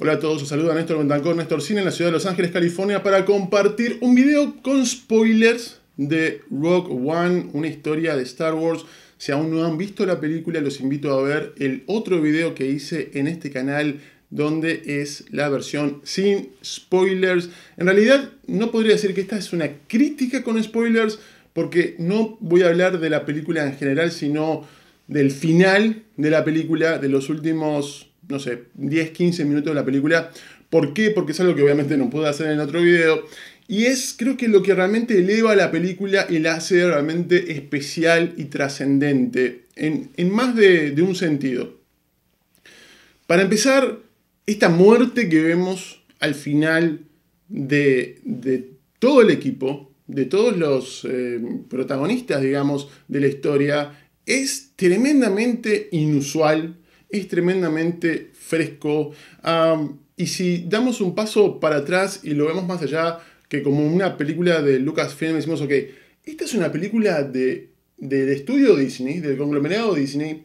Hola a todos, os saluda Néstor Bentancor, Néstor Cine en la ciudad de Los Ángeles, California, para compartir un video con spoilers de Rock One, una historia de Star Wars. Si aún no han visto la película, los invito a ver el otro video que hice en este canal donde es la versión sin spoilers. En realidad no podría decir que esta es una crítica con spoilers porque no voy a hablar de la película en general, sino del final de la película, de los últimos no sé, 10, 15 minutos de la película. ¿Por qué? Porque es algo que obviamente no puedo hacer en otro video. Y es, creo que lo que realmente eleva la película y la hace realmente especial y trascendente, en, más de, un sentido. Para empezar, esta muerte que vemos al final de, todo el equipo, de todos los eh, protagonistas, digamos, de la historia, es tremendamente inusual es tremendamente fresco. y si damos un paso para atrás y lo vemos más allá, que como una película de Lucasfilm decimos, ok, esta es una película de, del estudio Disney, del conglomerado Disney,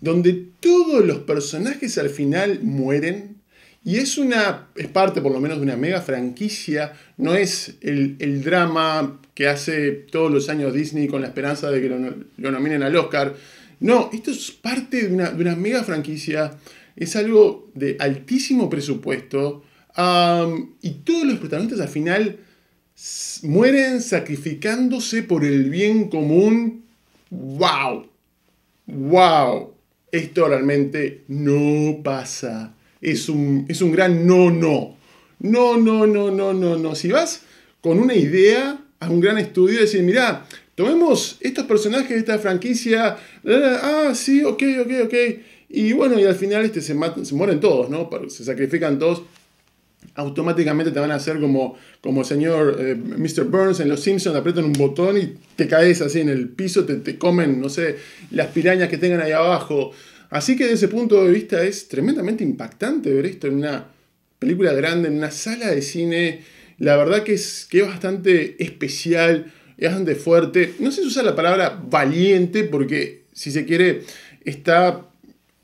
donde todos los personajes al final mueren. Y es una, es parte por lo menos de una mega franquicia, no es el, drama que hace todos los años Disney con la esperanza de que lo nominen al Oscar, no, esto es parte de una, de mega franquicia, es algo de altísimo presupuesto y todos los protagonistas al final mueren sacrificándose por el bien común. ¡Wow! ¡Wow! Esto realmente no pasa. Es un, es un gran no, no. No, no, no, no, no, no. Si vas con una idea a un gran estudio y decir, mira, Vemos estos personajes de esta franquicia. ah, sí, ok, ok, ok. Y bueno, y al final este, se, se mueren todos, ¿no? Se sacrifican todos. Automáticamente te van a hacer como, como el señor eh, Mr. Burns en Los Simpsons, aprietan un botón y te caes así en el piso, te, comen, no sé, las pirañas que tengan ahí abajo. Así que desde ese punto de vista es tremendamente impactante ver esto en una película grande, en una sala de cine. La verdad que es, que es bastante especial es de fuerte. No sé si usa la palabra valiente porque, si se quiere, está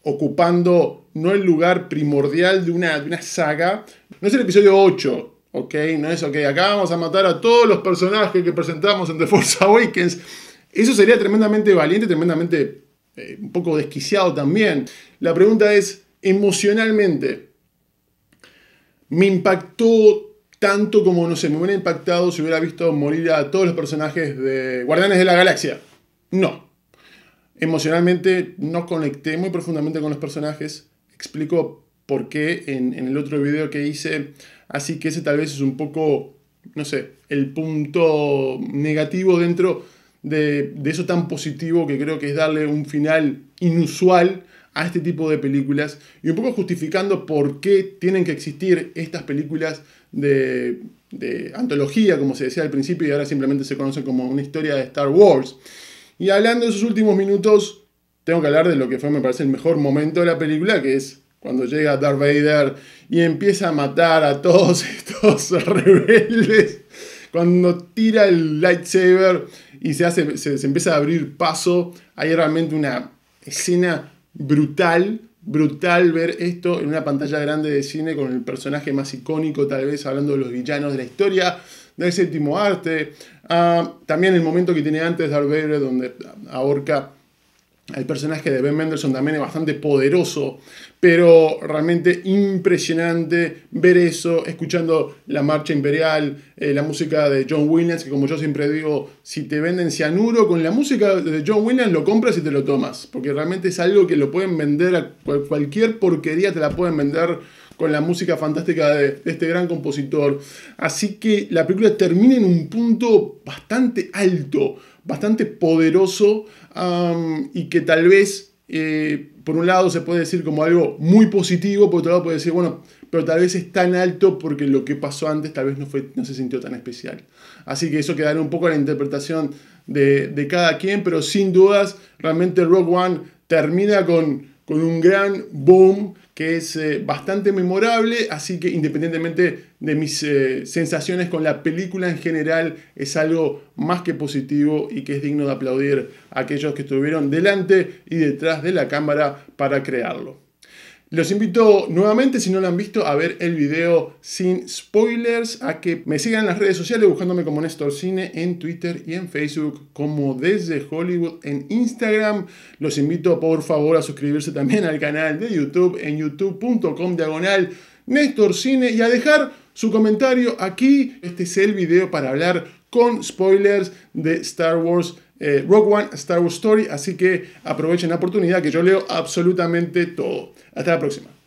ocupando no el lugar primordial de una, saga. No es el episodio 8, ¿ok? No es, ok, acá vamos a matar a todos los personajes que presentamos en The Force Awakens. Eso sería tremendamente valiente, tremendamente eh, un poco desquiciado también. La pregunta es, emocionalmente, me impactó tanto como, no sé, me hubiera impactado si hubiera visto morir a todos los personajes de Guardianes de la Galaxia. No. Emocionalmente no conecté muy profundamente con los personajes. Explico por qué en, el otro video que hice. Así que ese tal vez es un poco, no sé, el punto negativo dentro de, de eso tan positivo que creo que es darle un final inusual a este tipo de películas y un poco justificando por qué tienen que existir estas películas de, antología, como se decía al principio, y ahora simplemente se conocen como una historia de Star Wars. Y hablando de esos últimos minutos, tengo que hablar de lo que fue, me parece, el mejor momento de la película, que es cuando llega Darth Vader y empieza a matar a todos estos rebeldes, cuando tira el lightsaber y se, hace, se empieza a abrir paso, hay realmente una escena brutal, brutal ver esto en una pantalla grande de cine con el personaje más icónico, tal vez hablando de los villanos de la historia, del séptimo arte. Ah, también el momento que tiene antes Darth Vader, donde ahorca el personaje de Ben Mendelssohn también es bastante poderoso, pero realmente impresionante ver eso, escuchando la marcha imperial, eh, la música de John Williams, que como yo siempre digo, si te venden cianuro con la música de John Williams, lo compras y te lo tomas, porque realmente es algo que lo pueden vender a cualquier porquería, te la pueden vender con la música fantástica de, este gran compositor. Así que la película termina en un punto bastante alto, bastante poderoso y que tal vez, eh, por un lado, se puede decir como algo muy positivo, por otro lado, puede decir, bueno, pero tal vez es tan alto porque lo que pasó antes tal vez no, fue, no se sintió tan especial. Así que eso quedará un poco a la interpretación de, cada quien, pero sin dudas, realmente Rogue One termina con, con un gran boom que es eh, bastante memorable, así que independientemente de mis eh, sensaciones con la película en general, es algo más que positivo y que es digno de aplaudir a aquellos que estuvieron delante y detrás de la cámara para crearlo. Los invito nuevamente, si no lo han visto, a ver el video sin spoilers, a que me sigan en las redes sociales buscándome como Néstor Cine en Twitter y en Facebook, como desde Hollywood en Instagram. Los invito por favor a suscribirse también al canal de YouTube en youtube.com diagonal Néstor Cine y a dejar su comentario aquí. Este es el video para hablar con spoilers de Star Wars. Eh, Rogue One, Star Wars Story, así que aprovechen la oportunidad que yo leo absolutamente todo. Hasta la próxima.